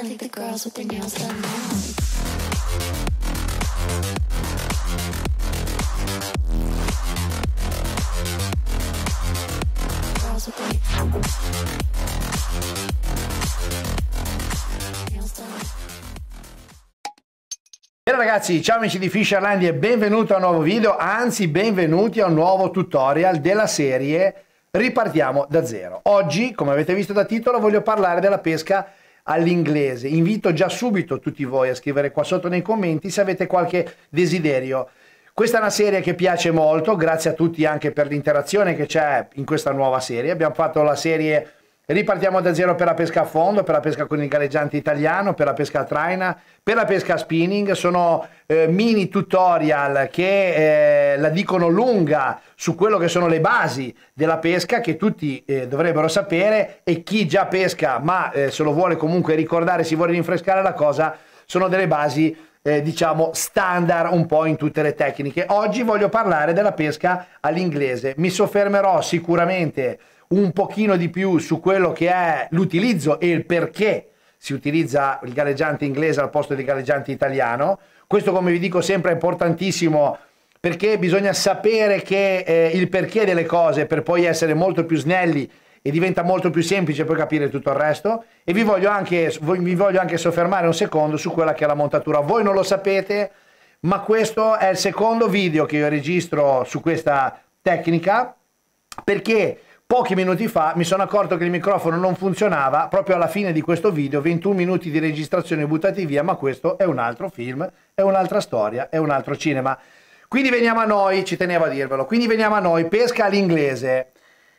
I think the girls with their nails done now. ragazzi, ciao amici di Fisherland e benvenuti a un nuovo video, anzi benvenuti a un nuovo tutorial della serie Ripartiamo da zero. Oggi, come avete visto da titolo, voglio parlare della pesca all'inglese. Invito già subito tutti voi a scrivere qua sotto nei commenti se avete qualche desiderio. Questa è una serie che piace molto, grazie a tutti anche per l'interazione che c'è in questa nuova serie. Abbiamo fatto la serie Ripartiamo da zero per la pesca a fondo, per la pesca con il galleggiante italiano, per la pesca a traina, per la pesca a spinning. Sono eh, mini tutorial che eh, la dicono lunga su quello che sono le basi della pesca che tutti eh, dovrebbero sapere e chi già pesca ma eh, se lo vuole comunque ricordare, si vuole rinfrescare la cosa, sono delle basi eh, diciamo standard un po' in tutte le tecniche. Oggi voglio parlare della pesca all'inglese. Mi soffermerò sicuramente un pochino di più su quello che è l'utilizzo e il perché si utilizza il galleggiante inglese al posto del galleggiante italiano. Questo, come vi dico sempre, è importantissimo perché bisogna sapere che, eh, il perché delle cose per poi essere molto più snelli e diventa molto più semplice poi capire tutto il resto. E vi voglio anche, vi voglio anche soffermare un secondo su quella che è la montatura. Voi non lo sapete, ma questo è il secondo video che io registro su questa tecnica perché Pochi minuti fa mi sono accorto che il microfono non funzionava proprio alla fine di questo video, 21 minuti di registrazione buttati via, ma questo è un altro film, è un'altra storia, è un altro cinema. Quindi veniamo a noi, ci tenevo a dirvelo, quindi veniamo a noi, pesca all'inglese.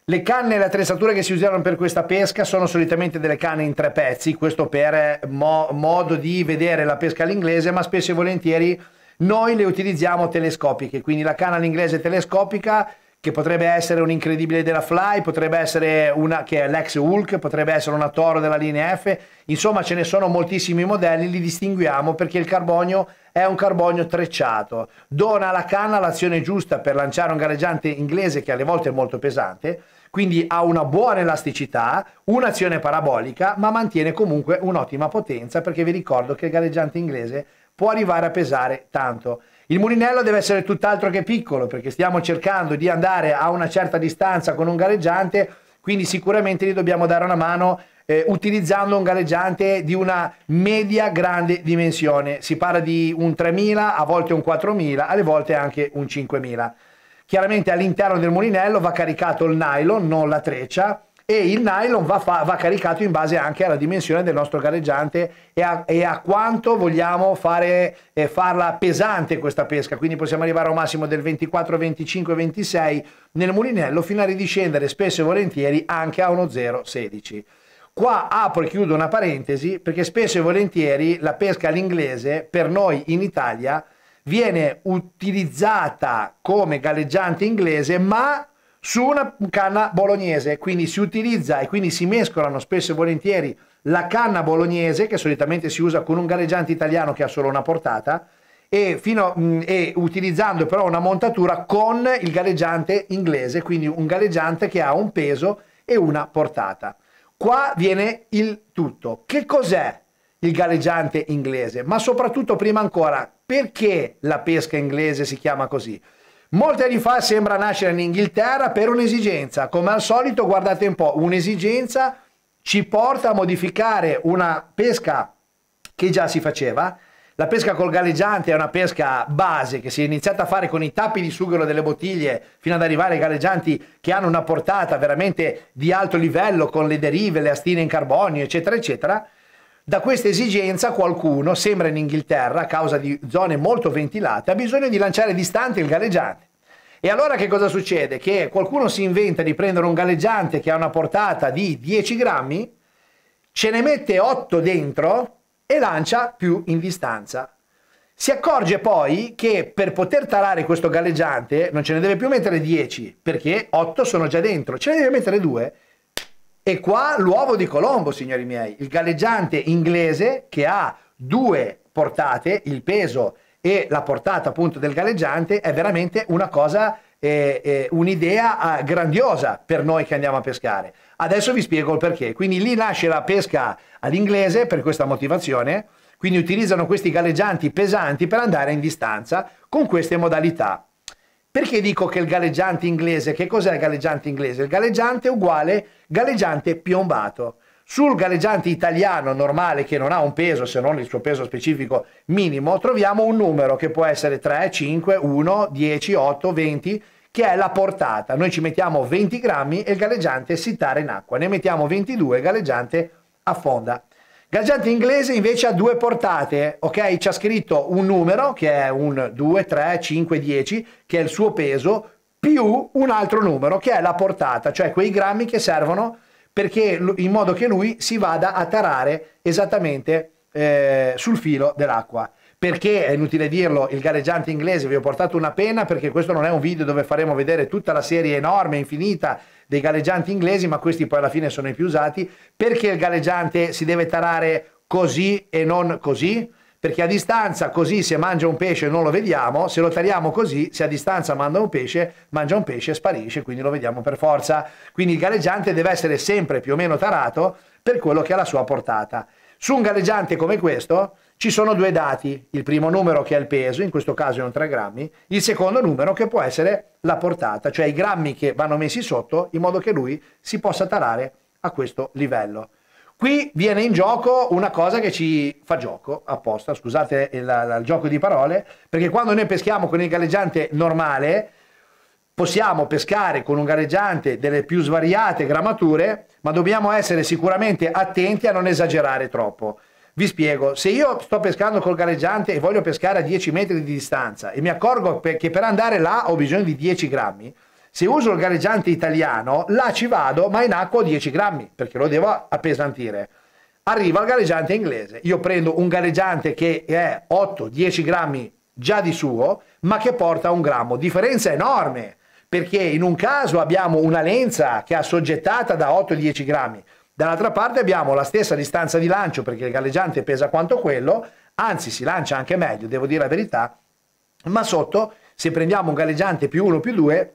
Le canne e le attrezzature che si usano per questa pesca sono solitamente delle canne in tre pezzi, questo per eh, mo modo di vedere la pesca all'inglese, ma spesso e volentieri noi le utilizziamo telescopiche, quindi la canna all'inglese telescopica che potrebbe essere un incredibile della Fly, potrebbe essere una che è l'ex Hulk, potrebbe essere una Toro della linea F, insomma ce ne sono moltissimi modelli, li distinguiamo perché il carbonio è un carbonio trecciato, dona alla canna l'azione giusta per lanciare un gareggiante inglese che alle volte è molto pesante, quindi ha una buona elasticità, un'azione parabolica, ma mantiene comunque un'ottima potenza perché vi ricordo che il gareggiante inglese può arrivare a pesare tanto. Il mulinello deve essere tutt'altro che piccolo perché stiamo cercando di andare a una certa distanza con un galleggiante, quindi sicuramente gli dobbiamo dare una mano eh, utilizzando un galleggiante di una media grande dimensione. Si parla di un 3000, a volte un 4000, alle volte anche un 5000. Chiaramente all'interno del mulinello va caricato il nylon, non la treccia, e il nylon va, fa, va, caricato in base anche alla dimensione del nostro gareggiante e a, e a quanto vogliamo fare, eh, farla pesante questa pesca, quindi possiamo arrivare a un massimo del 24, 25, 26 nel mulinello fino a ridiscendere spesso e volentieri anche a uno 0,16. Qua apro e chiudo una parentesi perché spesso e volentieri la pesca all'inglese per noi in Italia viene utilizzata come galleggiante inglese ma su una canna bolognese, quindi si utilizza e quindi si mescolano spesso e volentieri la canna bolognese, che solitamente si usa con un galleggiante italiano che ha solo una portata, e, a, mm, e, utilizzando però una montatura con il galleggiante inglese, quindi un galleggiante che ha un peso e una portata. Qua viene il tutto. Che cos'è il galleggiante inglese? Ma soprattutto, prima ancora, perché la pesca inglese si chiama così? Molti anni fa sembra nascere in Inghilterra per un'esigenza, come al solito guardate un po', un'esigenza ci porta a modificare una pesca che già si faceva, la pesca col galleggiante è una pesca base che si è iniziata a fare con i tappi di sughero delle bottiglie fino ad arrivare ai galleggianti che hanno una portata veramente di alto livello con le derive, le astine in carbonio, eccetera, eccetera. Da questa esigenza qualcuno, sembra in Inghilterra, a causa di zone molto ventilate, ha bisogno di lanciare distante il galleggiante. E allora che cosa succede? Che qualcuno si inventa di prendere un galleggiante che ha una portata di 10 grammi, ce ne mette 8 dentro e lancia più in distanza. Si accorge poi che per poter tarare questo galleggiante non ce ne deve più mettere 10, perché 8 sono già dentro, ce ne deve mettere 2 e qua l'uovo di Colombo, signori miei, il galleggiante inglese che ha due portate, il peso e la portata appunto del galleggiante, è veramente una cosa, eh, eh, un'idea ah, grandiosa per noi che andiamo a pescare. Adesso vi spiego il perché. Quindi lì nasce la pesca all'inglese per questa motivazione, quindi utilizzano questi galleggianti pesanti per andare in distanza con queste modalità. Perché dico che il galleggiante inglese, che cos'è il galleggiante inglese? Il galleggiante è uguale galleggiante piombato. Sul galleggiante italiano normale che non ha un peso se non il suo peso specifico minimo, troviamo un numero che può essere 3, 5, 1, 10, 8, 20, che è la portata. Noi ci mettiamo 20 grammi e il galleggiante si tara in acqua, ne mettiamo 22, e il galleggiante affonda. Gadget inglese invece ha due portate, ok? C'è scritto un numero che è un 2, 3, 5, 10, che è il suo peso, più un altro numero che è la portata, cioè quei grammi che servono perché in modo che lui si vada a tarare esattamente eh, sul filo dell'acqua. Perché è inutile dirlo, il gareggiante inglese vi ho portato una pena perché questo non è un video dove faremo vedere tutta la serie enorme, infinita dei galleggianti inglesi, ma questi poi alla fine sono i più usati. Perché il galleggiante si deve tarare così e non così? Perché a distanza così se mangia un pesce non lo vediamo, se lo tariamo così, se a distanza manda un pesce, mangia un pesce e sparisce, quindi lo vediamo per forza. Quindi il galleggiante deve essere sempre più o meno tarato per quello che ha la sua portata. Su un galleggiante come questo ci sono due dati, il primo numero che è il peso, in questo caso erano 3 grammi, il secondo numero che può essere la portata, cioè i grammi che vanno messi sotto in modo che lui si possa tarare a questo livello. Qui viene in gioco una cosa che ci fa gioco apposta, scusate il, il gioco di parole, perché quando noi peschiamo con il galleggiante normale, possiamo pescare con un galleggiante delle più svariate grammature, ma dobbiamo essere sicuramente attenti a non esagerare troppo. Vi spiego, se io sto pescando col galleggiante e voglio pescare a 10 metri di distanza e mi accorgo che per andare là ho bisogno di 10 grammi, se uso il galleggiante italiano, là ci vado, ma in acqua ho 10 grammi, perché lo devo appesantire. Arriva il galleggiante inglese, io prendo un galleggiante che è 8-10 grammi già di suo, ma che porta un grammo. Differenza enorme, perché in un caso abbiamo una lenza che è assoggettata da 8-10 grammi, Dall'altra parte abbiamo la stessa distanza di lancio perché il galleggiante pesa quanto quello, anzi si lancia anche meglio, devo dire la verità, ma sotto se prendiamo un galleggiante più 1 più 2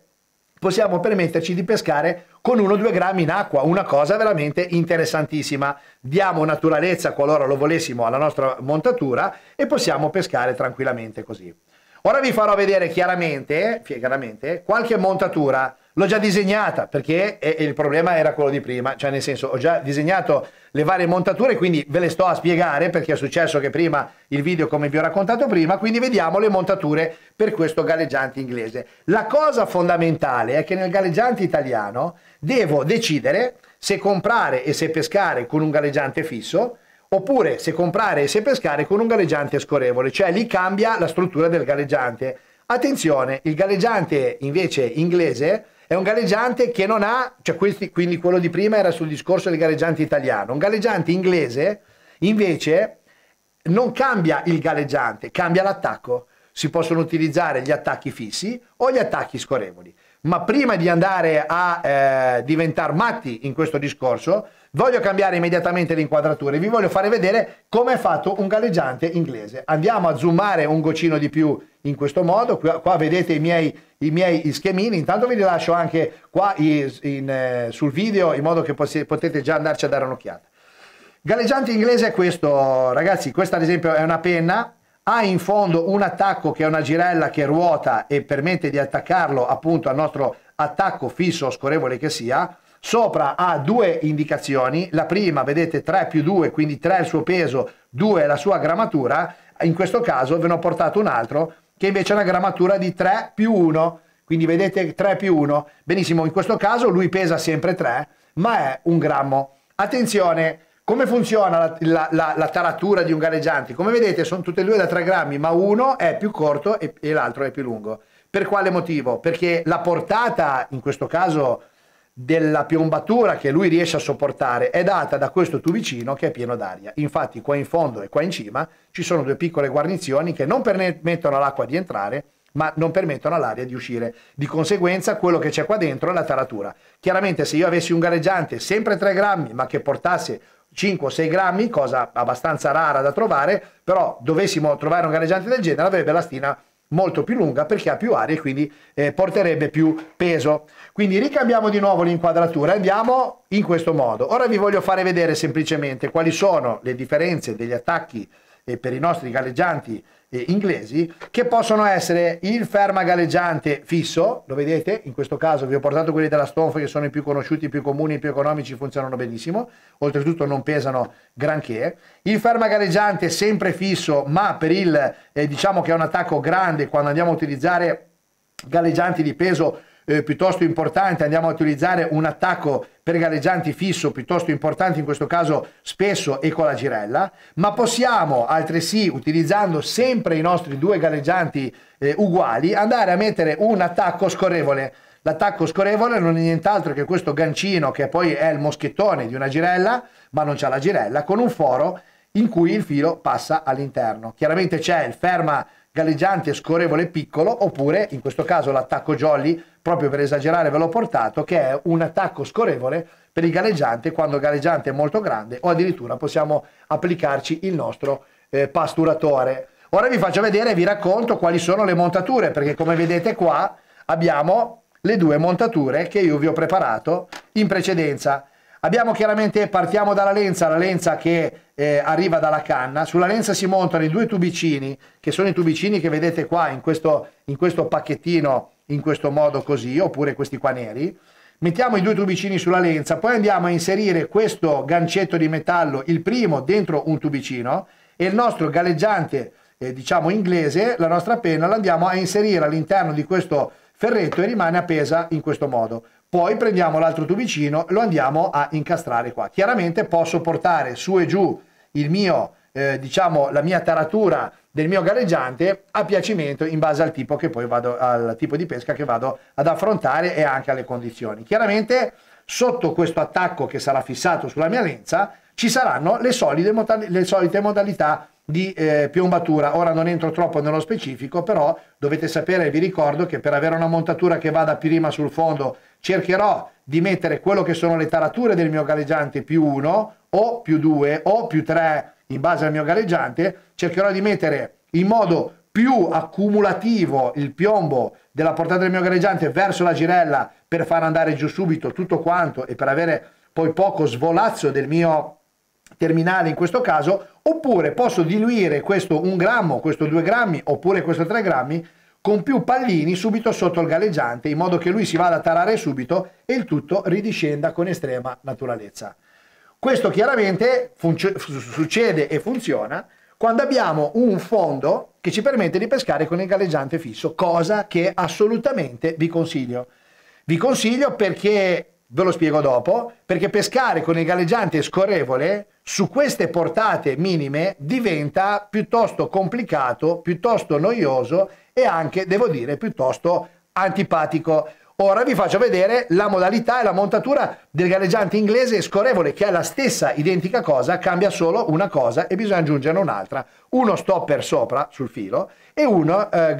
possiamo permetterci di pescare con 1-2 grammi in acqua, una cosa veramente interessantissima. Diamo naturalezza qualora lo volessimo alla nostra montatura e possiamo pescare tranquillamente così. Ora vi farò vedere chiaramente, eh, chiaramente qualche montatura L'ho già disegnata perché il problema era quello di prima, cioè nel senso ho già disegnato le varie montature, quindi ve le sto a spiegare perché è successo che prima il video come vi ho raccontato prima, quindi vediamo le montature per questo galleggiante inglese. La cosa fondamentale è che nel galleggiante italiano devo decidere se comprare e se pescare con un galleggiante fisso oppure se comprare e se pescare con un galleggiante scorrevole, cioè lì cambia la struttura del galleggiante. Attenzione, il galleggiante invece inglese è un galleggiante che non ha, cioè questi, quindi quello di prima era sul discorso del galleggiante italiano, un galleggiante inglese invece non cambia il galleggiante, cambia l'attacco, si possono utilizzare gli attacchi fissi o gli attacchi scorrevoli, ma prima di andare a eh, diventare matti in questo discorso Voglio cambiare immediatamente le inquadrature, vi voglio fare vedere come è fatto un galleggiante inglese. Andiamo a zoomare un goccino di più in questo modo, qua, qua vedete i miei, i miei schemini, intanto vi lascio anche qua in, in, eh, sul video in modo che potete già andarci a dare un'occhiata. Galleggiante inglese è questo, ragazzi, questa ad esempio è una penna, ha in fondo un attacco che è una girella che ruota e permette di attaccarlo appunto al nostro attacco fisso o scorrevole che sia, Sopra ha due indicazioni, la prima vedete 3 più 2, quindi 3 è il suo peso, 2 è la sua grammatura, in questo caso ve ne ho portato un altro che invece è una grammatura di 3 più 1, quindi vedete 3 più 1, benissimo, in questo caso lui pesa sempre 3, ma è un grammo. Attenzione, come funziona la, la, la, la taratura di un galleggiante? Come vedete sono tutte e due da 3 grammi, ma uno è più corto e, e l'altro è più lungo. Per quale motivo? Perché la portata, in questo caso della piombatura che lui riesce a sopportare è data da questo tubicino che è pieno d'aria. Infatti qua in fondo e qua in cima ci sono due piccole guarnizioni che non permettono all'acqua di entrare ma non permettono all'aria di uscire. Di conseguenza quello che c'è qua dentro è la taratura. Chiaramente se io avessi un gareggiante sempre 3 grammi ma che portasse 5 o 6 grammi, cosa abbastanza rara da trovare, però dovessimo trovare un gareggiante del genere avrebbe la stina molto più lunga perché ha più aria e quindi eh, porterebbe più peso. Quindi ricambiamo di nuovo l'inquadratura e andiamo in questo modo. Ora vi voglio fare vedere semplicemente quali sono le differenze degli attacchi eh, per i nostri galleggianti eh, inglesi che possono essere il ferma galleggiante fisso, lo vedete, in questo caso vi ho portato quelli della Stonf che sono i più conosciuti, i più comuni, i più economici, funzionano benissimo, oltretutto non pesano granché, il ferma galleggiante sempre fisso ma per il, eh, diciamo che è un attacco grande quando andiamo a utilizzare galleggianti di peso eh, piuttosto importante, andiamo a utilizzare un attacco per galleggianti fisso piuttosto importante, in questo caso spesso e con la girella, ma possiamo altresì, utilizzando sempre i nostri due galleggianti eh, uguali, andare a mettere un attacco scorrevole. L'attacco scorrevole non è nient'altro che questo gancino che poi è il moschettone di una girella, ma non c'è la girella, con un foro in cui il filo passa all'interno. Chiaramente c'è il ferma galleggiante, scorrevole piccolo, oppure in questo caso l'attacco jolly, proprio per esagerare ve l'ho portato, che è un attacco scorrevole per il galleggiante quando il galleggiante è molto grande o addirittura possiamo applicarci il nostro eh, pasturatore. Ora vi faccio vedere e vi racconto quali sono le montature, perché come vedete qua abbiamo le due montature che io vi ho preparato in precedenza. Abbiamo chiaramente, partiamo dalla lenza, la lenza che eh, arriva dalla canna, sulla lenza si montano i due tubicini, che sono i tubicini che vedete qua in questo, in questo pacchettino, in questo modo così, oppure questi qua neri, mettiamo i due tubicini sulla lenza, poi andiamo a inserire questo gancetto di metallo, il primo dentro un tubicino, e il nostro galleggiante, eh, diciamo inglese, la nostra penna, l'andiamo a inserire all'interno di questo ferretto e rimane appesa in questo modo. Poi prendiamo l'altro tubicino, lo andiamo a incastrare qua. Chiaramente posso portare su e giù il mio, eh, diciamo, la mia taratura del mio galleggiante a piacimento in base al tipo, vado, al tipo di pesca che vado ad affrontare e anche alle condizioni. Chiaramente sotto questo attacco che sarà fissato sulla mia lenza ci saranno le, solide, le solite modalità di eh, piombatura. Ora non entro troppo nello specifico, però dovete sapere, vi ricordo che per avere una montatura che vada prima sul fondo cercherò di mettere quello che sono le tarature del mio galleggiante più 1 o più 2 o più 3 in base al mio galleggiante, cercherò di mettere in modo più accumulativo il piombo della portata del mio galleggiante verso la girella per far andare giù subito tutto quanto e per avere poi poco svolazzo del mio terminale in questo caso, oppure posso diluire questo 1 grammo, questo 2 grammi, oppure questo 3 grammi con più pallini subito sotto il galleggiante, in modo che lui si vada a tarare subito e il tutto ridiscenda con estrema naturalezza. Questo chiaramente succede e funziona quando abbiamo un fondo che ci permette di pescare con il galleggiante fisso, cosa che assolutamente vi consiglio. Vi consiglio perché ve lo spiego dopo, perché pescare con il galleggiante scorrevole su queste portate minime diventa piuttosto complicato, piuttosto noioso e anche, devo dire, piuttosto antipatico. Ora vi faccio vedere la modalità e la montatura del galleggiante inglese scorrevole, che è la stessa identica cosa, cambia solo una cosa e bisogna aggiungerne un'altra. Uno stopper sopra sul filo e uno, eh,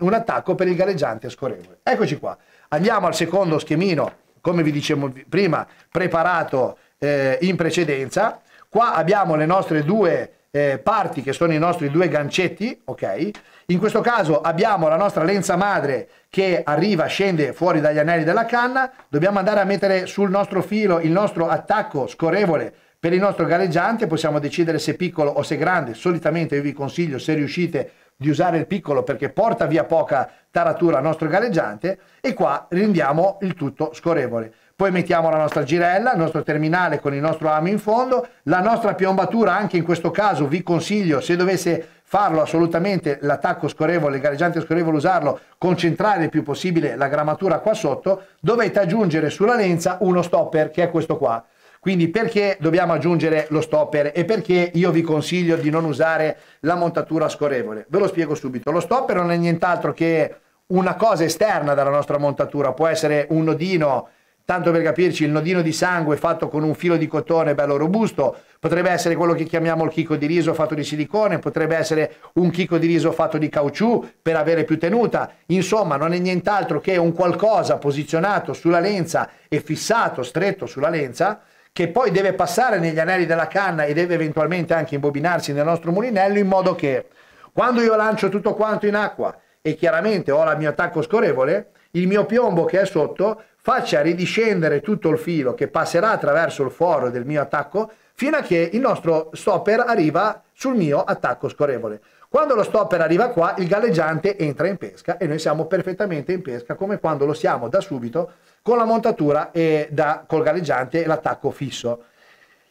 un attacco per il galleggiante scorrevole. Eccoci qua. Andiamo al secondo schemino come vi dicevo prima, preparato eh, in precedenza. Qua abbiamo le nostre due eh, parti che sono i nostri due gancetti, ok? In questo caso abbiamo la nostra lenza madre che arriva, scende fuori dagli anelli della canna, dobbiamo andare a mettere sul nostro filo il nostro attacco scorrevole per il nostro galleggiante, possiamo decidere se piccolo o se grande, solitamente io vi consiglio se riuscite a di usare il piccolo perché porta via poca taratura al nostro galleggiante e qua rendiamo il tutto scorrevole. Poi mettiamo la nostra girella, il nostro terminale con il nostro amo in fondo, la nostra piombatura anche in questo caso vi consiglio se dovesse farlo assolutamente l'attacco scorrevole, il galleggiante scorrevole usarlo, concentrare il più possibile la grammatura qua sotto, dovete aggiungere sulla lenza uno stopper che è questo qua quindi perché dobbiamo aggiungere lo stopper e perché io vi consiglio di non usare la montatura scorrevole? Ve lo spiego subito. Lo stopper non è nient'altro che una cosa esterna dalla nostra montatura, può essere un nodino tanto per capirci, il nodino di sangue fatto con un filo di cotone bello robusto, potrebbe essere quello che chiamiamo il chicco di riso fatto di silicone, potrebbe essere un chicco di riso fatto di caucciù per avere più tenuta, insomma non è nient'altro che un qualcosa posizionato sulla lenza e fissato stretto sulla lenza che poi deve passare negli anelli della canna e deve eventualmente anche imbobinarsi nel nostro mulinello in modo che quando io lancio tutto quanto in acqua e chiaramente ho il mio attacco scorrevole, il mio piombo che è sotto faccia ridiscendere tutto il filo che passerà attraverso il foro del mio attacco fino a che il nostro stopper arriva sul mio attacco scorrevole. Quando lo stopper arriva qua, il galleggiante entra in pesca e noi siamo perfettamente in pesca come quando lo siamo da subito con la montatura e da, col galleggiante e l'attacco fisso.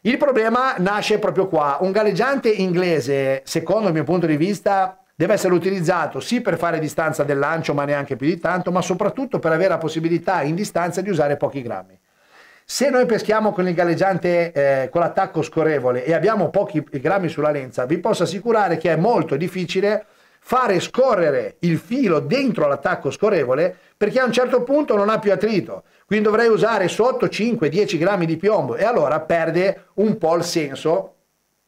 Il problema nasce proprio qua. Un galleggiante inglese, secondo il mio punto di vista, deve essere utilizzato sì per fare distanza del lancio, ma neanche più di tanto, ma soprattutto per avere la possibilità in distanza di usare pochi grammi. Se noi peschiamo con il galleggiante eh, con l'attacco scorrevole e abbiamo pochi grammi sulla lenza, vi posso assicurare che è molto difficile fare scorrere il filo dentro l'attacco scorrevole perché a un certo punto non ha più attrito. Quindi dovrei usare sotto 5-10 grammi di piombo e allora perde un po' il senso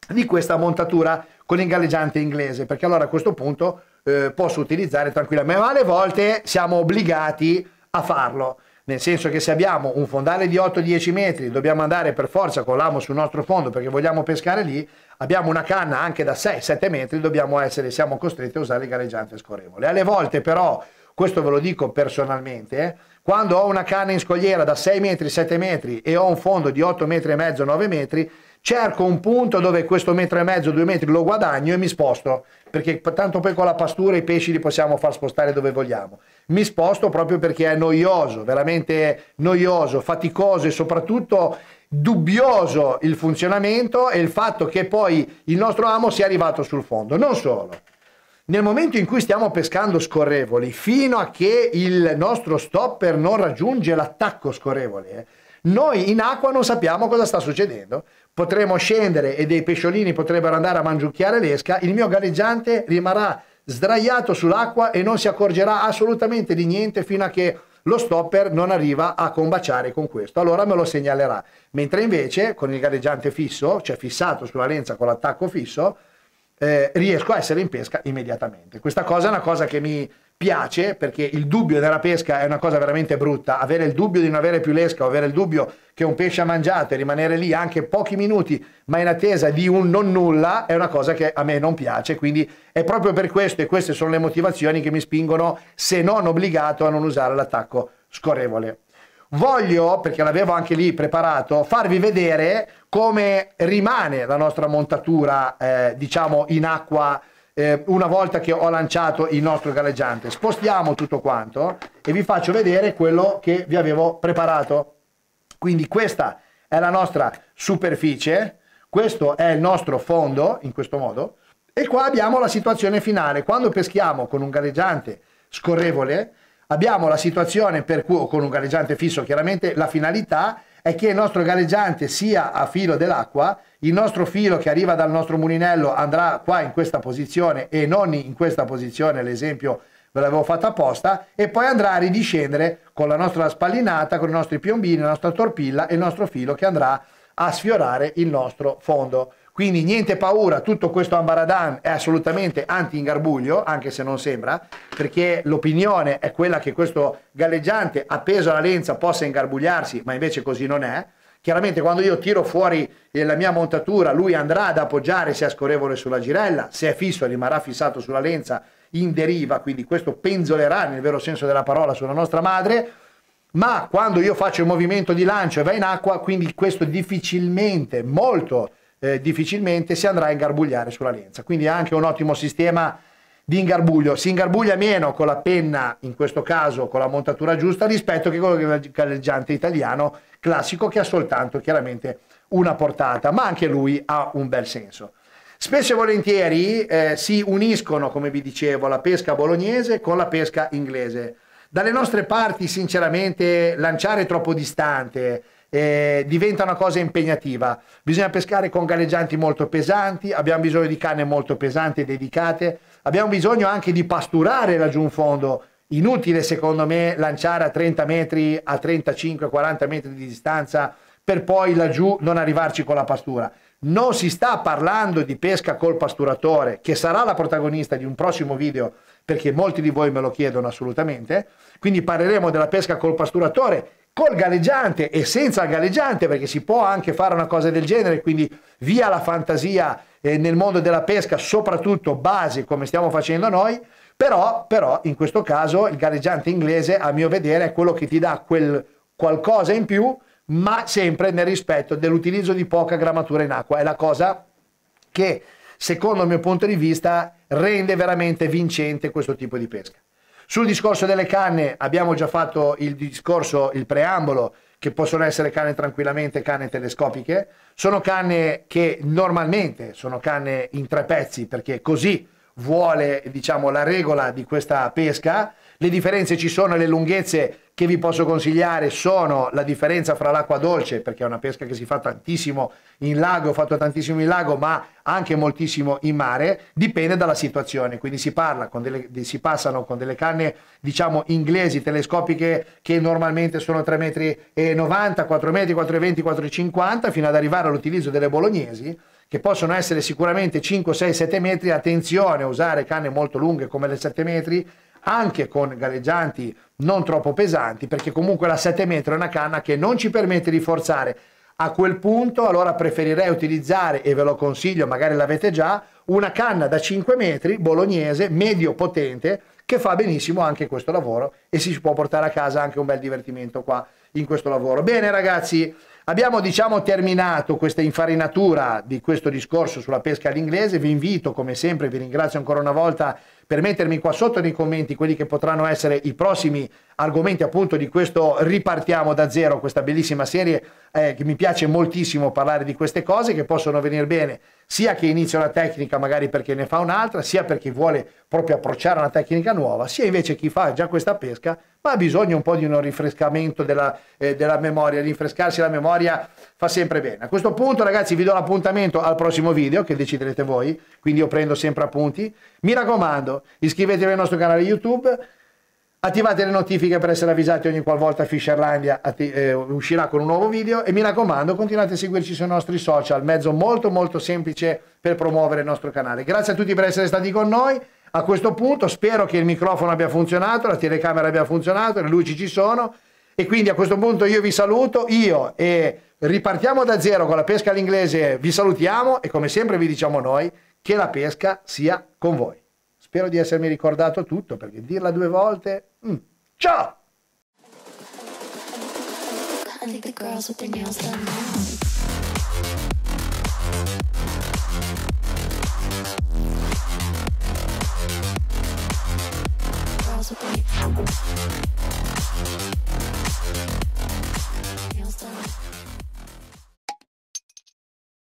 di questa montatura con il galleggiante inglese perché allora a questo punto eh, posso utilizzare tranquillamente, ma alle volte siamo obbligati a farlo nel senso che se abbiamo un fondale di 8-10 metri dobbiamo andare per forza con l'amo sul nostro fondo perché vogliamo pescare lì, abbiamo una canna anche da 6-7 metri, dobbiamo essere, siamo costretti a usare il galleggianze scorrevole. Alle volte però, questo ve lo dico personalmente, eh, quando ho una canna in scogliera da 6 metri, 7 metri e ho un fondo di 8 metri e mezzo, 9 metri, cerco un punto dove questo metro e mezzo, due metri lo guadagno e mi sposto, perché tanto poi con la pastura i pesci li possiamo far spostare dove vogliamo. Mi sposto proprio perché è noioso, veramente noioso, faticoso e soprattutto dubbioso il funzionamento e il fatto che poi il nostro amo sia arrivato sul fondo. Non solo. Nel momento in cui stiamo pescando scorrevoli, fino a che il nostro stopper non raggiunge l'attacco scorrevole, eh, noi in acqua non sappiamo cosa sta succedendo potremo scendere e dei pesciolini potrebbero andare a mangiucchiare l'esca, il mio galleggiante rimarrà sdraiato sull'acqua e non si accorgerà assolutamente di niente fino a che lo stopper non arriva a combaciare con questo, allora me lo segnalerà. Mentre invece con il galleggiante fisso, cioè fissato sulla lenza con l'attacco fisso, eh, riesco a essere in pesca immediatamente. Questa cosa è una cosa che mi, piace perché il dubbio della pesca è una cosa veramente brutta, avere il dubbio di non avere più l'esca o avere il dubbio che un pesce ha mangiato e rimanere lì anche pochi minuti ma in attesa di un non nulla è una cosa che a me non piace, quindi è proprio per questo e queste sono le motivazioni che mi spingono se non obbligato a non usare l'attacco scorrevole. Voglio, perché l'avevo anche lì preparato, farvi vedere come rimane la nostra montatura eh, diciamo in acqua eh, una volta che ho lanciato il nostro galleggiante. Spostiamo tutto quanto e vi faccio vedere quello che vi avevo preparato. Quindi questa è la nostra superficie, questo è il nostro fondo in questo modo e qua abbiamo la situazione finale. Quando peschiamo con un galleggiante scorrevole abbiamo la situazione per cui con un galleggiante fisso chiaramente la finalità è che il nostro galleggiante sia a filo dell'acqua il nostro filo che arriva dal nostro mulinello andrà qua in questa posizione e non in questa posizione, l'esempio ve l'avevo fatto apposta, e poi andrà a ridiscendere con la nostra spallinata, con i nostri piombini, la nostra torpilla e il nostro filo che andrà a sfiorare il nostro fondo. Quindi niente paura, tutto questo ambaradan è assolutamente anti-ingarbuglio, anche se non sembra, perché l'opinione è quella che questo galleggiante appeso alla lenza possa ingarbugliarsi, ma invece così non è. Chiaramente quando io tiro fuori la mia montatura, lui andrà ad appoggiare se è scorrevole sulla girella, se è fisso rimarrà fissato sulla lenza in deriva, quindi questo penzolerà nel vero senso della parola sulla nostra madre, ma quando io faccio il movimento di lancio e va in acqua, quindi questo difficilmente, molto eh, difficilmente si andrà a ingarbugliare sulla lenza. Quindi è anche un ottimo sistema di ingarbuglio. Si ingarbuglia meno con la penna, in questo caso con la montatura giusta, rispetto che con il galleggiante italiano classico che ha soltanto chiaramente una portata, ma anche lui ha un bel senso. Spesso e volentieri eh, si uniscono, come vi dicevo, la pesca bolognese con la pesca inglese. Dalle nostre parti, sinceramente, lanciare troppo distante eh, diventa una cosa impegnativa. Bisogna pescare con galleggianti molto pesanti, abbiamo bisogno di canne molto pesanti e dedicate, abbiamo bisogno anche di pasturare laggiù in fondo Inutile secondo me lanciare a 30 metri, a 35-40 metri di distanza per poi laggiù non arrivarci con la pastura. Non si sta parlando di pesca col pasturatore, che sarà la protagonista di un prossimo video, perché molti di voi me lo chiedono assolutamente. Quindi parleremo della pesca col pasturatore, col galleggiante e senza il galleggiante, perché si può anche fare una cosa del genere, quindi via la fantasia eh, nel mondo della pesca, soprattutto base come stiamo facendo noi. Però, però in questo caso il gareggiante inglese a mio vedere è quello che ti dà quel qualcosa in più ma sempre nel rispetto dell'utilizzo di poca grammatura in acqua. È la cosa che, secondo il mio punto di vista, rende veramente vincente questo tipo di pesca. Sul discorso delle canne abbiamo già fatto il discorso, il preambolo, che possono essere canne tranquillamente, canne telescopiche. Sono canne che normalmente sono canne in tre pezzi, perché così vuole diciamo, la regola di questa pesca. Le differenze ci sono, le lunghezze che vi posso consigliare sono la differenza fra l'acqua dolce, perché è una pesca che si fa tantissimo in lago, ho fatto tantissimo in lago, ma anche moltissimo in mare, dipende dalla situazione. Quindi si, con delle, si passano con delle canne, diciamo, inglesi, telescopiche, che normalmente sono 3,90 m, 4 m, 4,20, m, 4,50, m, fino ad arrivare all'utilizzo delle bolognesi, che possono essere sicuramente 5, 6, 7 metri, attenzione a usare canne molto lunghe come le 7 metri, anche con galleggianti non troppo pesanti, perché comunque la 7 metri è una canna che non ci permette di forzare. A quel punto allora preferirei utilizzare, e ve lo consiglio, magari l'avete già, una canna da 5 metri, bolognese, medio potente, che fa benissimo anche questo lavoro e si può portare a casa anche un bel divertimento qua in questo lavoro. Bene ragazzi, Abbiamo diciamo, terminato questa infarinatura di questo discorso sulla pesca all'inglese, vi invito come sempre, vi ringrazio ancora una volta per mettermi qua sotto nei commenti quelli che potranno essere i prossimi argomenti appunto di questo ripartiamo da zero, questa bellissima serie eh, che mi piace moltissimo parlare di queste cose che possono venire bene sia chi inizia una tecnica magari perché ne fa un'altra, sia perché vuole proprio approcciare una tecnica nuova, sia invece chi fa già questa pesca ma ha bisogno un po' di un rinfrescamento della, eh, della memoria, rinfrescarsi la memoria fa sempre bene. A questo punto ragazzi vi do l'appuntamento al prossimo video che deciderete voi, quindi io prendo sempre appunti. Mi raccomando iscrivetevi al nostro canale YouTube attivate le notifiche per essere avvisati ogni qualvolta Fisherlandia eh, uscirà con un nuovo video e mi raccomando continuate a seguirci sui nostri social, mezzo molto molto semplice per promuovere il nostro canale. Grazie a tutti per essere stati con noi. A questo punto spero che il microfono abbia funzionato, la telecamera abbia funzionato, le luci ci sono e quindi a questo punto io vi saluto, io e ripartiamo da zero con la pesca all'inglese, vi salutiamo e come sempre vi diciamo noi che la pesca sia con voi. Spero di essermi ricordato tutto perché dirla due volte... Mm. Ciao! I think the girls with their